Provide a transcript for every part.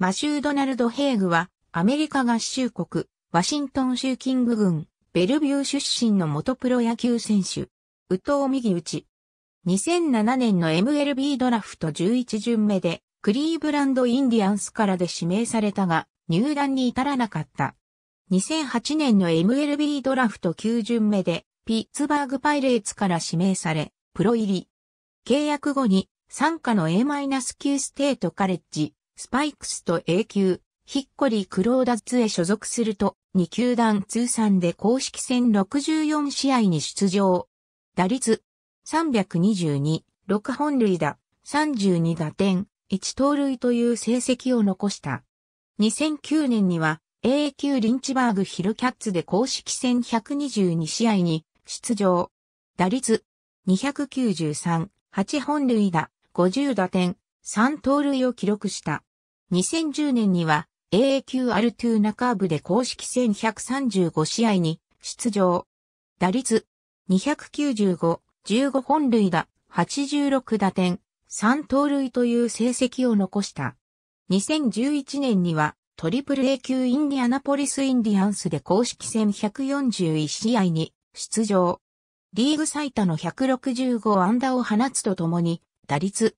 マシュー・ドナルド・ヘーグは、アメリカ合衆国、ワシントン州キング郡、ベルビュー出身の元プロ野球選手。宇藤右打ち。2007年の MLB ドラフト11巡目で、クリーブランド・インディアンスからで指名されたが、入団に至らなかった。2008年の MLB ドラフト9巡目で、ピッツバーグパイレーツから指名され、プロ入り。契約後に、参加の A-9 ステートカレッジ、スパイクスと A 級、ヒッコリー・クローダッツへ所属すると、2球団通算で公式戦64試合に出場。打率322、6本塁打、32打点、1盗塁という成績を残した。2009年には A 級リンチバーグヒルキャッツで公式戦122試合に出場。打率293、8本塁打、50打点、3盗塁を記録した。2010年には AAQR2 ーブで公式戦135試合に出場。打率295、15本塁打、86打点、3盗塁という成績を残した。2011年にはトリプル A 級インディアナポリスインディアンスで公式戦141試合に出場。リーグ最多の165安打を放つとともに、打率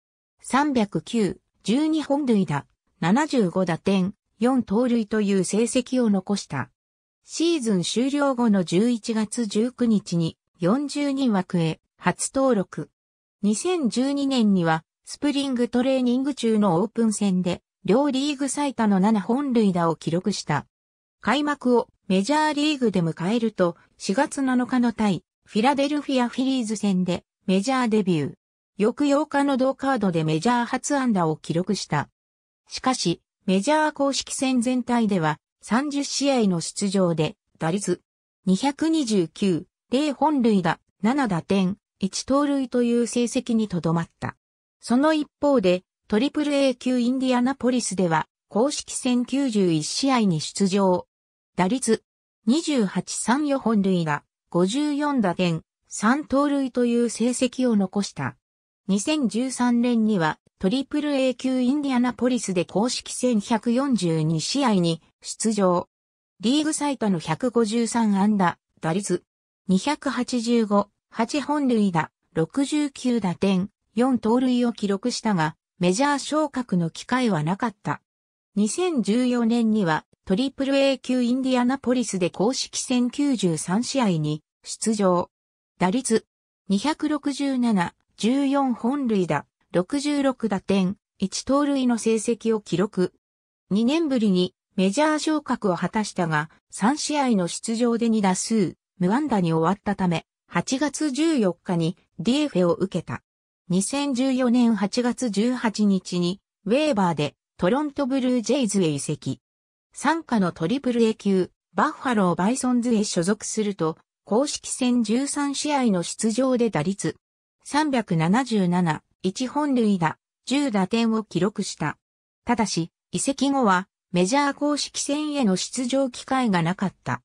309、12本塁打、75打点、4盗塁という成績を残した。シーズン終了後の11月19日に40人枠へ初登録。2012年にはスプリングトレーニング中のオープン戦で両リーグ最多の7本塁打を記録した。開幕をメジャーリーグで迎えると4月7日の対フィラデルフィアフィリーズ戦でメジャーデビュー。翌8日の同カードでメジャー初安打を記録した。しかし、メジャー公式戦全体では30試合の出場で打率229、0本塁打、7打点、1盗塁という成績にとどまった。その一方で、トリプル A 級インディアナポリスでは、公式戦91試合に出場。打率28-34本塁打、54打点、3盗塁という成績を残した。2013年にはトリプル A 級インディアナポリスで公式戦142試合に出場。リーグ最多の153安打、打率285、8本塁打、69打点、4盗塁を記録したが、メジャー昇格の機会はなかった。2014年にはトリプル A 級インディアナポリスで公式戦93試合に出場。打率267、14本塁打、66打点、1盗塁の成績を記録。2年ぶりにメジャー昇格を果たしたが、3試合の出場で2打数、無安打に終わったため、8月14日に DF を受けた。2014年8月18日に、ウェーバーでトロントブルージェイズへ移籍。参加のトリプル A 級、バッファローバイソンズへ所属すると、公式戦13試合の出場で打率377、1本塁打、10打点を記録した。ただし、移籍後はメジャー公式戦への出場機会がなかった。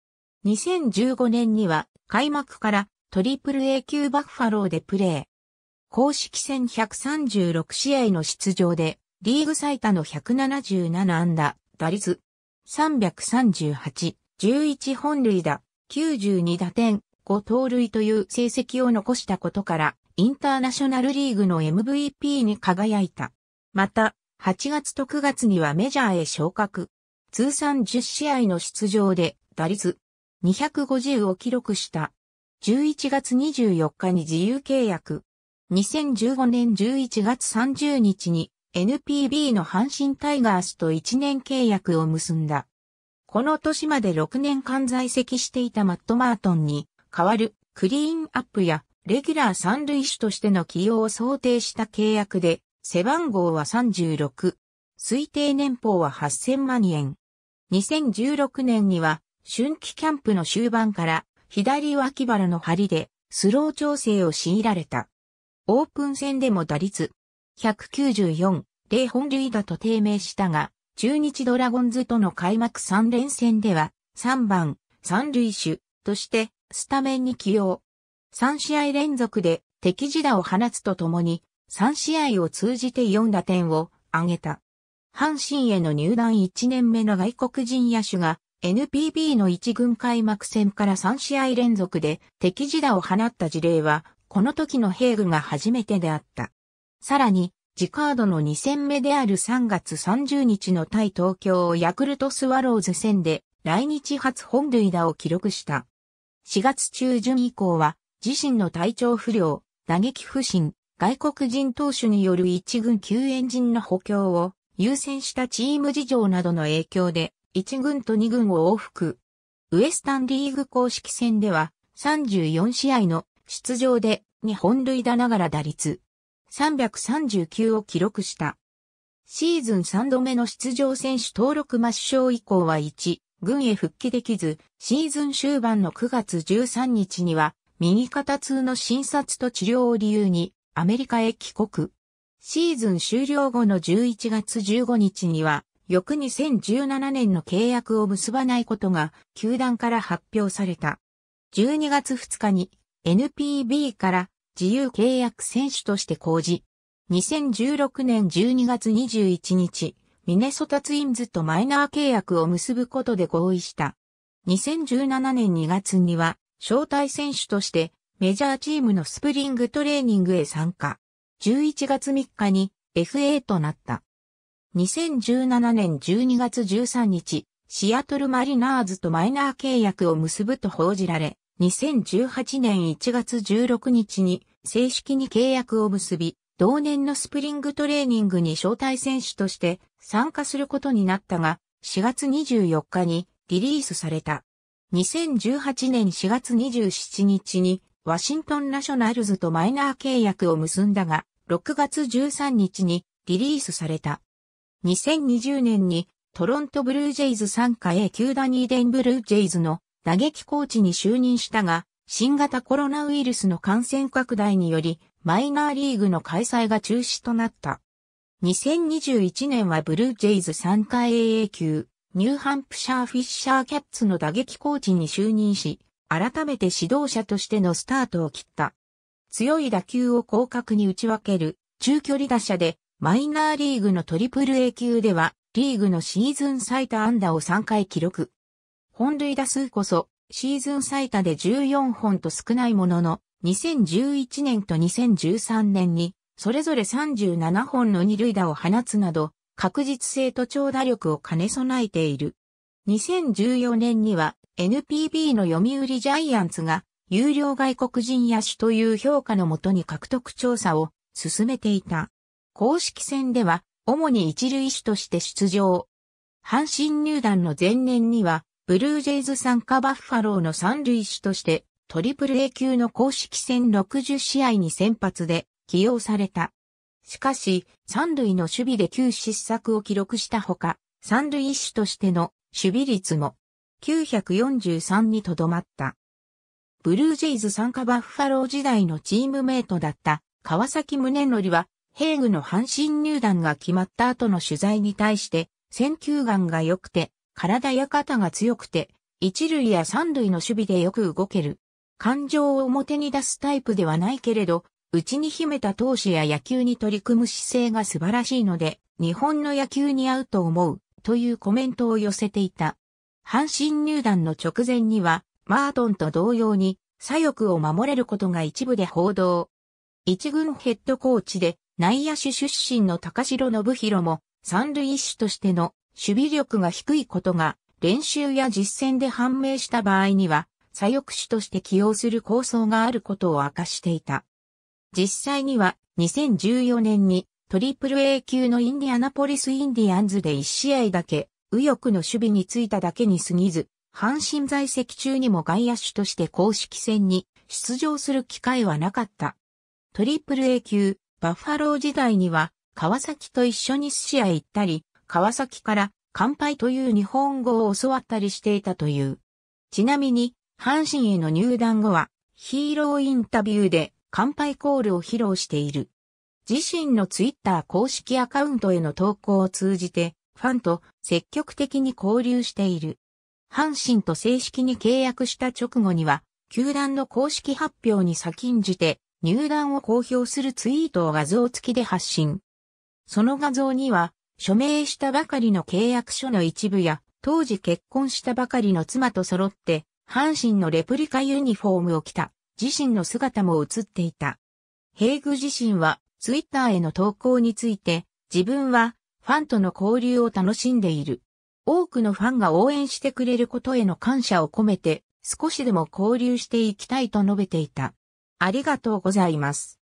2015年には開幕からトリプル A 級バッファローでプレー。公式戦136試合の出場でリーグ最多の177安打、打率338、11本塁打、92打点、5盗塁という成績を残したことからインターナショナルリーグの MVP に輝いた。また、8月と9月にはメジャーへ昇格。通算10試合の出場で打率250を記録した。11月24日に自由契約。2015年11月30日に NPB の阪神タイガースと1年契約を結んだ。この年まで6年間在籍していたマット・マートンに代わるクリーンアップやレギュラー三塁手としての起用を想定した契約で、背番号は36。推定年俸は8000万円。2016年には、春季キャンプの終盤から、左脇腹の張りで、スロー調整を強いられた。オープン戦でも打率、194、0本塁打と低迷したが、中日ドラゴンズとの開幕3連戦では、3番、三塁手として、スタメンに起用。3試合連続で敵自打を放つとともに、3試合を通じて4打点を挙げた。阪神への入団1年目の外国人野手が NPB の1軍開幕戦から3試合連続で敵自打を放った事例は、この時の平具が初めてであった。さらに、ジカードの2戦目である3月30日の対東京ヤクルトスワローズ戦で来日初本塁打を記録した。4月中旬以降は自身の体調不良、打撃不振、外国人投手による一軍救援陣の補強を優先したチーム事情などの影響で一軍と二軍を往復。ウエスタンリーグ公式戦では34試合の出場で日本塁打ながら打率339を記録した。シーズン3度目の出場選手登録抹消以降は1、軍へ復帰できず、シーズン終盤の9月13日には右肩痛の診察と治療を理由にアメリカへ帰国。シーズン終了後の11月15日には、翌2017年の契約を結ばないことが球団から発表された。12月2日に NPB から自由契約選手として公示。2016年12月21日、ミネソタツインズとマイナー契約を結ぶことで合意した。2017年2月には招待選手としてメジャーチームのスプリングトレーニングへ参加。11月3日に FA となった。2017年12月13日、シアトルマリナーズとマイナー契約を結ぶと報じられ、2018年1月16日に正式に契約を結び、同年のスプリングトレーニングに招待選手として参加することになったが、4月24日にリリースされた。2018年4月27日にワシントンナショナルズとマイナー契約を結んだが、6月13日にリリースされた。2020年にトロントブルージェイズ参加 A 級ダニーデンブルージェイズの打撃コーチに就任したが、新型コロナウイルスの感染拡大により、マイナーリーグの開催が中止となった。2021年はブルージェイズ参加 AA 級ニューハンプシャーフィッシャーキャッツの打撃コーチに就任し、改めて指導者としてのスタートを切った。強い打球を広角に打ち分ける中距離打者で、マイナーリーグのトリプル A 級では、リーグのシーズン最多安打を3回記録。本塁打数こそ、シーズン最多で14本と少ないものの、2011年と2013年に、それぞれ37本の二塁打を放つなど、確実性と長打力を兼ね備えている。2014年には NPB の読売ジャイアンツが有料外国人野手という評価のもとに獲得調査を進めていた。公式戦では主に一塁手として出場。阪神入団の前年にはブルージェイズ参加バッファローの三塁手としてトリプル A 級の公式戦60試合に先発で起用された。しかし、三塁の守備で9失策を記録したほか、三塁一種としての守備率も943にとどまった。ブルージェイズ参加バッファロー時代のチームメイトだった川崎宗則は、ヘイグの阪神入団が決まった後の取材に対して、選球眼が良くて、体や肩が強くて、一塁や三塁の守備でよく動ける。感情を表に出すタイプではないけれど、内に秘めた投手や野球に取り組む姿勢が素晴らしいので、日本の野球に合うと思う、というコメントを寄せていた。阪神入団の直前には、マートンと同様に、左翼を守れることが一部で報道。一軍ヘッドコーチで内野手出身の高城信弘も三塁手としての守備力が低いことが練習や実践で判明した場合には左翼手として起用する構想があることを明かしていた。実際には2014年にトリプル A 級のインディアナポリスインディアンズで1試合だけ右翼の守備についただけに過ぎず、阪神在籍中にも外野手として公式戦に出場する機会はなかった。トリプル A 級、バッファロー時代には、川崎と一緒に司屋行ったり、川崎から乾杯という日本語を教わったりしていたという。ちなみに、阪神への入団後は、ヒーローインタビューで、乾杯コールを披露している。自身のツイッター公式アカウントへの投稿を通じて、ファンと積極的に交流している。阪神と正式に契約した直後には、球団の公式発表に先んじて、入団を公表するツイートを画像付きで発信。その画像には、署名したばかりの契約書の一部や、当時結婚したばかりの妻と揃って、阪神のレプリカユニフォームを着た自身の姿も映っていた。ヘイグ自身はツイッターへの投稿について、自分はファンとの交流を楽しんでいる。多くのファンが応援してくれることへの感謝を込めて、少しでも交流していきたいと述べていた。ありがとうございます。